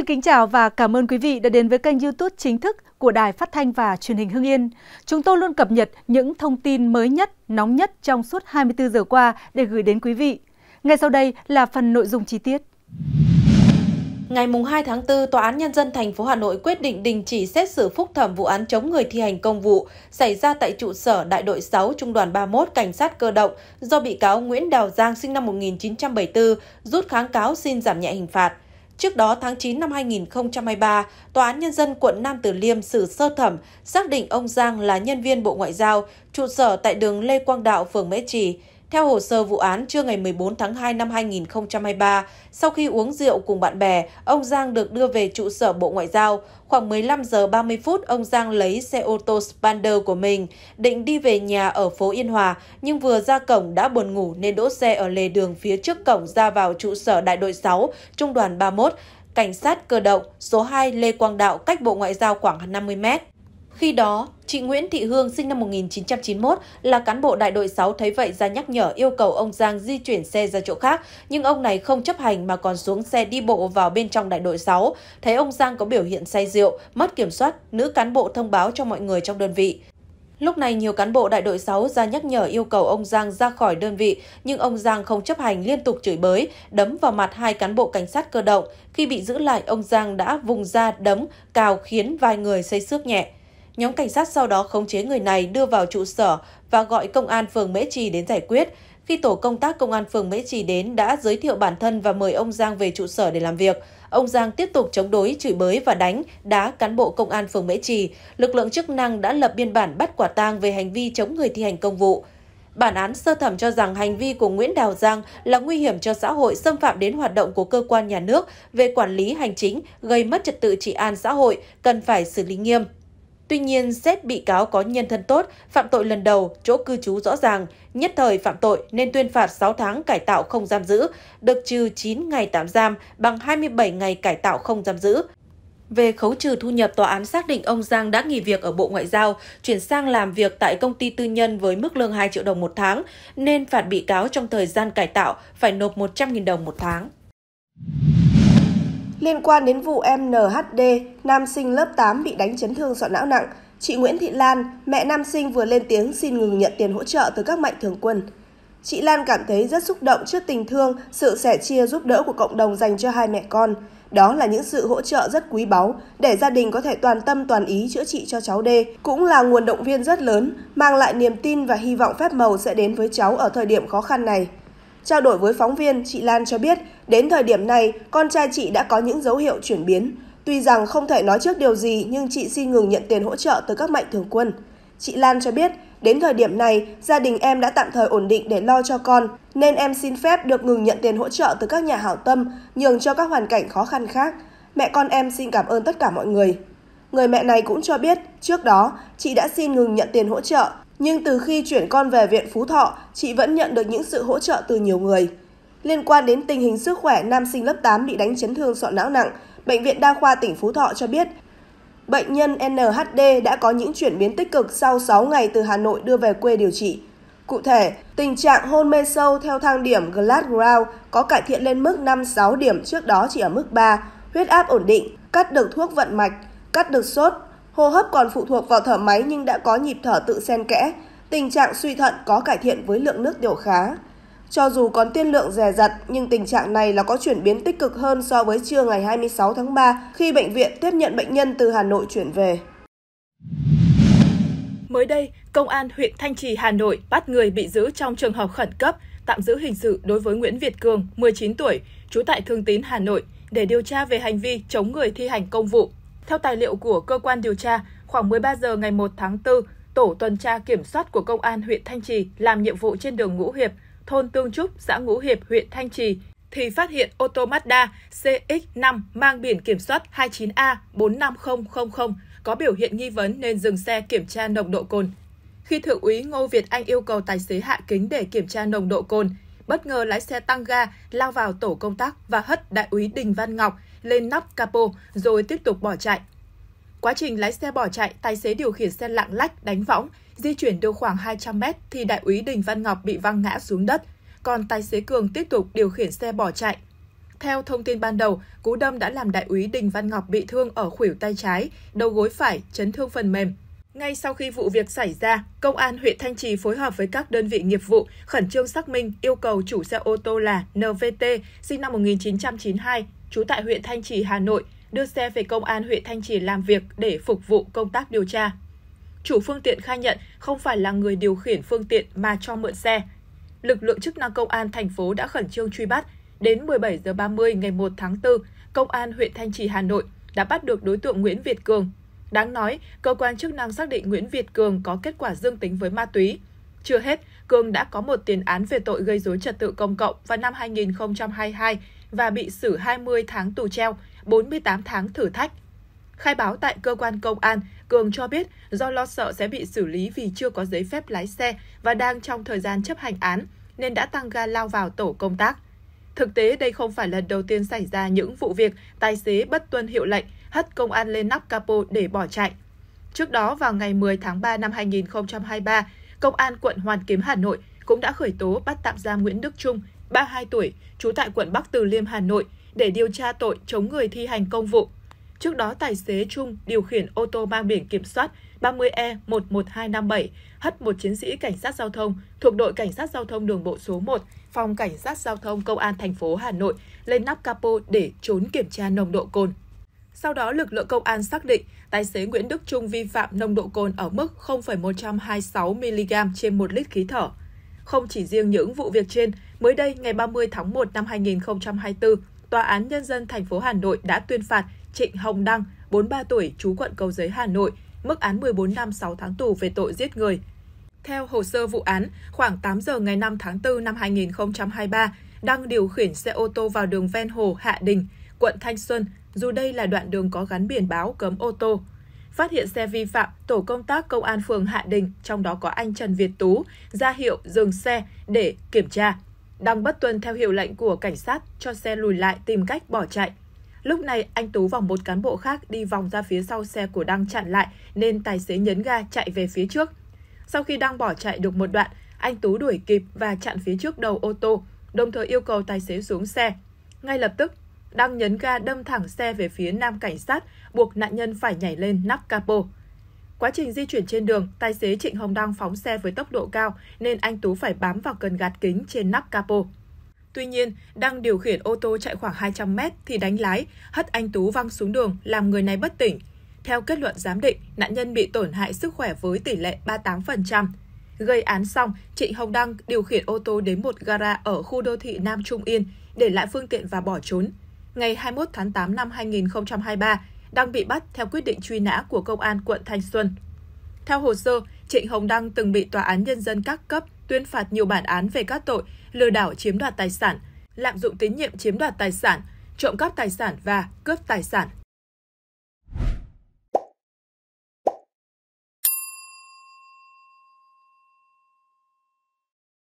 Xin kính chào và cảm ơn quý vị đã đến với kênh YouTube chính thức của Đài Phát thanh và Truyền hình Hưng Yên. Chúng tôi luôn cập nhật những thông tin mới nhất, nóng nhất trong suốt 24 giờ qua để gửi đến quý vị. Ngay sau đây là phần nội dung chi tiết. Ngày 2 tháng 4, Tòa án Nhân dân thành phố Hà Nội quyết định đình chỉ xét xử phúc thẩm vụ án chống người thi hành công vụ xảy ra tại trụ sở Đại đội 6 Trung đoàn 31 Cảnh sát cơ động do bị cáo Nguyễn Đào Giang sinh năm 1974 rút kháng cáo xin giảm nhẹ hình phạt. Trước đó, tháng 9 năm 2023, Tòa án Nhân dân quận Nam Từ Liêm xử sơ thẩm xác định ông Giang là nhân viên Bộ Ngoại giao, trụ sở tại đường Lê Quang Đạo, phường Mễ Trì. Theo hồ sơ vụ án, trưa ngày 14 tháng 2 năm 2023, sau khi uống rượu cùng bạn bè, ông Giang được đưa về trụ sở Bộ Ngoại giao. Khoảng 15 giờ 30 phút, ông Giang lấy xe ô tô Spander của mình, định đi về nhà ở phố Yên Hòa, nhưng vừa ra cổng đã buồn ngủ nên đỗ xe ở lề đường phía trước cổng ra vào trụ sở đại đội 6, trung đoàn 31, cảnh sát cơ động số 2 Lê Quang Đạo cách Bộ Ngoại giao khoảng 50 mét. Khi đó, chị Nguyễn Thị Hương sinh năm 1991 là cán bộ đại đội 6 thấy vậy ra nhắc nhở yêu cầu ông Giang di chuyển xe ra chỗ khác, nhưng ông này không chấp hành mà còn xuống xe đi bộ vào bên trong đại đội 6. Thấy ông Giang có biểu hiện say rượu, mất kiểm soát, nữ cán bộ thông báo cho mọi người trong đơn vị. Lúc này nhiều cán bộ đại đội 6 ra nhắc nhở yêu cầu ông Giang ra khỏi đơn vị, nhưng ông Giang không chấp hành liên tục chửi bới, đấm vào mặt hai cán bộ cảnh sát cơ động. Khi bị giữ lại, ông Giang đã vùng ra đấm, cào khiến vài người xây xước nhẹ. Nhóm cảnh sát sau đó khống chế người này đưa vào trụ sở và gọi công an phường Mễ Trì đến giải quyết. Khi tổ công tác công an phường Mễ Trì đến đã giới thiệu bản thân và mời ông Giang về trụ sở để làm việc. Ông Giang tiếp tục chống đối, chửi bới và đánh, đá cán bộ công an phường Mễ Trì. Lực lượng chức năng đã lập biên bản bắt quả tang về hành vi chống người thi hành công vụ. Bản án sơ thẩm cho rằng hành vi của Nguyễn Đào Giang là nguy hiểm cho xã hội xâm phạm đến hoạt động của cơ quan nhà nước về quản lý hành chính, gây mất trật tự trị an xã hội, cần phải xử lý nghiêm. Tuy nhiên, xét bị cáo có nhân thân tốt, phạm tội lần đầu, chỗ cư trú rõ ràng, nhất thời phạm tội nên tuyên phạt 6 tháng cải tạo không giam giữ, được trừ 9 ngày tạm giam bằng 27 ngày cải tạo không giam giữ. Về khấu trừ thu nhập, tòa án xác định ông Giang đã nghỉ việc ở Bộ Ngoại giao, chuyển sang làm việc tại công ty tư nhân với mức lương 2 triệu đồng một tháng, nên phạt bị cáo trong thời gian cải tạo phải nộp 100.000 đồng một tháng. Liên quan đến vụ em NHD, nam sinh lớp 8 bị đánh chấn thương sọ não nặng, chị Nguyễn Thị Lan, mẹ nam sinh vừa lên tiếng xin ngừng nhận tiền hỗ trợ từ các mạnh thường quân. Chị Lan cảm thấy rất xúc động trước tình thương, sự sẻ chia giúp đỡ của cộng đồng dành cho hai mẹ con. Đó là những sự hỗ trợ rất quý báu để gia đình có thể toàn tâm toàn ý chữa trị cho cháu D, cũng là nguồn động viên rất lớn, mang lại niềm tin và hy vọng phép màu sẽ đến với cháu ở thời điểm khó khăn này. Trao đổi với phóng viên, chị Lan cho biết đến thời điểm này con trai chị đã có những dấu hiệu chuyển biến. Tuy rằng không thể nói trước điều gì nhưng chị xin ngừng nhận tiền hỗ trợ từ các mạnh thường quân. Chị Lan cho biết đến thời điểm này gia đình em đã tạm thời ổn định để lo cho con nên em xin phép được ngừng nhận tiền hỗ trợ từ các nhà hảo tâm nhường cho các hoàn cảnh khó khăn khác. Mẹ con em xin cảm ơn tất cả mọi người. Người mẹ này cũng cho biết, trước đó, chị đã xin ngừng nhận tiền hỗ trợ nhưng từ khi chuyển con về viện Phú Thọ, chị vẫn nhận được những sự hỗ trợ từ nhiều người. Liên quan đến tình hình sức khỏe nam sinh lớp 8 bị đánh chấn thương sọ não nặng, Bệnh viện Đa khoa tỉnh Phú Thọ cho biết, bệnh nhân NHD đã có những chuyển biến tích cực sau 6 ngày từ Hà Nội đưa về quê điều trị. Cụ thể, tình trạng hôn mê sâu theo thang điểm Glad Ground có cải thiện lên mức 5-6 điểm trước đó chỉ ở mức 3, huyết áp ổn định, cắt được thuốc vận mạch, cắt được sốt, Hô hấp còn phụ thuộc vào thở máy nhưng đã có nhịp thở tự xen kẽ, tình trạng suy thận có cải thiện với lượng nước tiểu khá. Cho dù còn tiên lượng dè rặt nhưng tình trạng này là có chuyển biến tích cực hơn so với trưa ngày 26 tháng 3 khi bệnh viện tiếp nhận bệnh nhân từ Hà Nội chuyển về. Mới đây, Công an huyện Thanh Trì, Hà Nội bắt người bị giữ trong trường hợp khẩn cấp, tạm giữ hình sự đối với Nguyễn Việt Cường, 19 tuổi, trú tại Thương Tín, Hà Nội, để điều tra về hành vi chống người thi hành công vụ. Theo tài liệu của cơ quan điều tra, khoảng 13 giờ ngày 1 tháng 4, tổ tuần tra kiểm soát của công an huyện Thanh Trì làm nhiệm vụ trên đường Ngũ Hiệp, thôn Tương Trúc, xã Ngũ Hiệp, huyện Thanh Trì thì phát hiện ô tô Mazda CX5 mang biển kiểm soát 29A45000 có biểu hiện nghi vấn nên dừng xe kiểm tra nồng độ cồn. Khi thượng úy Ngô Việt Anh yêu cầu tài xế hạ kính để kiểm tra nồng độ cồn bất ngờ lái xe tăng ga, lao vào tổ công tác và hất đại úy Đình Văn Ngọc lên nắp capo rồi tiếp tục bỏ chạy. Quá trình lái xe bỏ chạy, tài xế điều khiển xe lạng lách đánh võng, di chuyển được khoảng 200 mét thì đại úy Đình Văn Ngọc bị văng ngã xuống đất, còn tài xế Cường tiếp tục điều khiển xe bỏ chạy. Theo thông tin ban đầu, cú đâm đã làm đại úy Đình Văn Ngọc bị thương ở khuỷu tay trái, đầu gối phải, chấn thương phần mềm, ngay sau khi vụ việc xảy ra, Công an huyện Thanh Trì phối hợp với các đơn vị nghiệp vụ khẩn trương xác minh yêu cầu chủ xe ô tô là NVT, sinh năm 1992, trú tại huyện Thanh Trì, Hà Nội, đưa xe về Công an huyện Thanh Trì làm việc để phục vụ công tác điều tra. Chủ phương tiện khai nhận không phải là người điều khiển phương tiện mà cho mượn xe. Lực lượng chức năng công an thành phố đã khẩn trương truy bắt. Đến 17 giờ 30 ngày 1 tháng 4, Công an huyện Thanh Trì, Hà Nội đã bắt được đối tượng Nguyễn Việt Cường, Đáng nói, cơ quan chức năng xác định Nguyễn Việt Cường có kết quả dương tính với ma túy. Chưa hết, Cường đã có một tiền án về tội gây dối trật tự công cộng vào năm 2022 và bị xử 20 tháng tù treo, 48 tháng thử thách. Khai báo tại cơ quan công an, Cường cho biết do lo sợ sẽ bị xử lý vì chưa có giấy phép lái xe và đang trong thời gian chấp hành án, nên đã tăng ga lao vào tổ công tác. Thực tế, đây không phải lần đầu tiên xảy ra những vụ việc tài xế bất tuân hiệu lệnh hất công an lên nắp capo để bỏ chạy. Trước đó vào ngày 10 tháng 3 năm 2023, Công an quận Hoàn Kiếm Hà Nội cũng đã khởi tố bắt tạm giam Nguyễn Đức Trung, 32 tuổi, trú tại quận Bắc Từ Liêm Hà Nội để điều tra tội chống người thi hành công vụ. Trước đó, tài xế Trung điều khiển ô tô mang biển kiểm soát 30E11257 hất một chiến sĩ cảnh sát giao thông thuộc đội cảnh sát giao thông đường bộ số 1, phòng cảnh sát giao thông công an thành phố Hà Nội lên nắp capo để trốn kiểm tra nồng độ cồn. Sau đó, lực lượng công an xác định tài xế Nguyễn Đức Trung vi phạm nồng độ cồn ở mức 0,126mg trên 1 lít khí thở. Không chỉ riêng những vụ việc trên, mới đây ngày 30 tháng 1 năm 2024, Tòa án Nhân dân thành phố Hà Nội đã tuyên phạt Trịnh Hồng Đăng, 43 tuổi, trú quận Cầu Giấy, Hà Nội, mức án 14 năm 6 tháng tù về tội giết người. Theo hồ sơ vụ án, khoảng 8 giờ ngày 5 tháng 4 năm 2023, Đăng điều khiển xe ô tô vào đường ven hồ Hạ Đình, quận Thanh Xuân, dù đây là đoạn đường có gắn biển báo cấm ô tô. Phát hiện xe vi phạm, tổ công tác công an phường Hạ Đình, trong đó có anh Trần Việt Tú, ra hiệu dừng xe để kiểm tra. Đang bất tuân theo hiệu lệnh của cảnh sát cho xe lùi lại tìm cách bỏ chạy. Lúc này, anh Tú và một cán bộ khác đi vòng ra phía sau xe của Đăng chặn lại nên tài xế nhấn ga chạy về phía trước. Sau khi Đăng bỏ chạy được một đoạn, anh Tú đuổi kịp và chặn phía trước đầu ô tô, đồng thời yêu cầu tài xế xuống xe. Ngay lập tức, đang nhấn ga đâm thẳng xe về phía nam cảnh sát, buộc nạn nhân phải nhảy lên nắp capo. Quá trình di chuyển trên đường, tài xế Trịnh Hồng Đăng phóng xe với tốc độ cao nên anh Tú phải bám vào cần gạt kính trên nắp capo. Tuy nhiên, đang điều khiển ô tô chạy khoảng 200 mét thì đánh lái, hất anh Tú văng xuống đường, làm người này bất tỉnh. Theo kết luận giám định, nạn nhân bị tổn hại sức khỏe với tỷ lệ 38%. Gây án xong, Trịnh Hồng Đăng điều khiển ô tô đến một gara ở khu đô thị Nam Trung Yên, để lại phương tiện và bỏ trốn ngày 21 tháng 8 năm 2023, đang bị bắt theo quyết định truy nã của Công an quận Thanh Xuân. Theo hồ sơ, Trịnh Hồng Đăng từng bị Tòa án Nhân dân các cấp tuyên phạt nhiều bản án về các tội lừa đảo chiếm đoạt tài sản, lạm dụng tín nhiệm chiếm đoạt tài sản, trộm cắp tài sản và cướp tài sản.